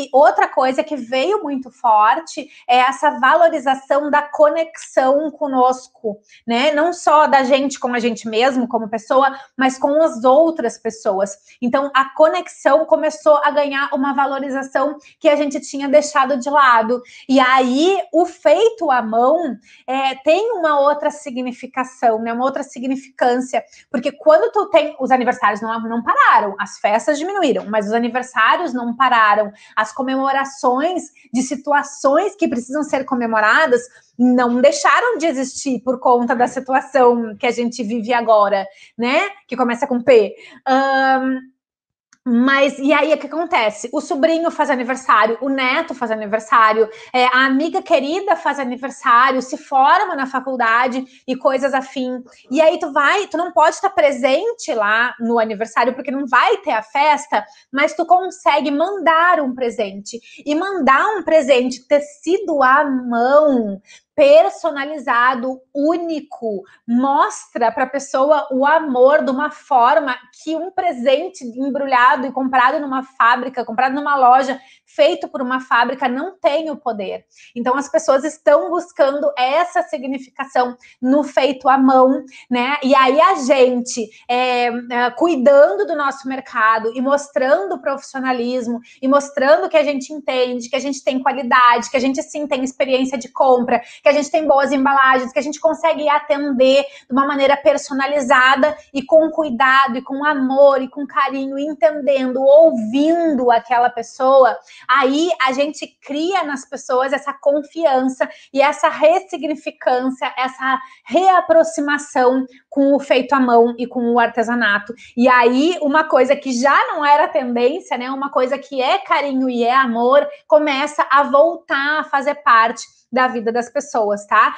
E outra coisa que veio muito forte é essa valorização da conexão conosco, né? Não só da gente com a gente mesmo, como pessoa, mas com as outras pessoas. Então, a conexão começou a ganhar uma valorização que a gente tinha deixado de lado. E aí, o feito à mão é, tem uma outra significação, né? Uma outra significância. Porque quando tu tem. Os aniversários não, não pararam, as festas diminuíram, mas os aniversários não pararam as comemorações de situações que precisam ser comemoradas não deixaram de existir por conta da situação que a gente vive agora, né? Que começa com P. Um, mas e aí o que acontece? O sobrinho faz aniversário, o neto faz aniversário, é, a amiga querida faz aniversário, se forma na faculdade e coisas afim. E aí tu vai, tu não pode estar presente lá no aniversário porque não vai ter a festa, mas tu consegue mandar um presente e mandar um presente tecido à mão, personalizado, único, mostra para a pessoa o amor de uma forma que um presente embrulhado montado e comprado numa fábrica, comprado numa loja, feito por uma fábrica, não tem o poder. Então as pessoas estão buscando essa significação no feito à mão, né? E aí a gente é, é, cuidando do nosso mercado e mostrando profissionalismo e mostrando que a gente entende, que a gente tem qualidade, que a gente sim tem experiência de compra, que a gente tem boas embalagens, que a gente consegue atender de uma maneira personalizada e com cuidado e com amor e com carinho, e entendendo entendendo, ouvindo aquela pessoa, aí a gente cria nas pessoas essa confiança e essa ressignificância, essa reaproximação com o feito à mão e com o artesanato. E aí, uma coisa que já não era tendência, né? Uma coisa que é carinho e é amor, começa a voltar a fazer parte da vida das pessoas, tá?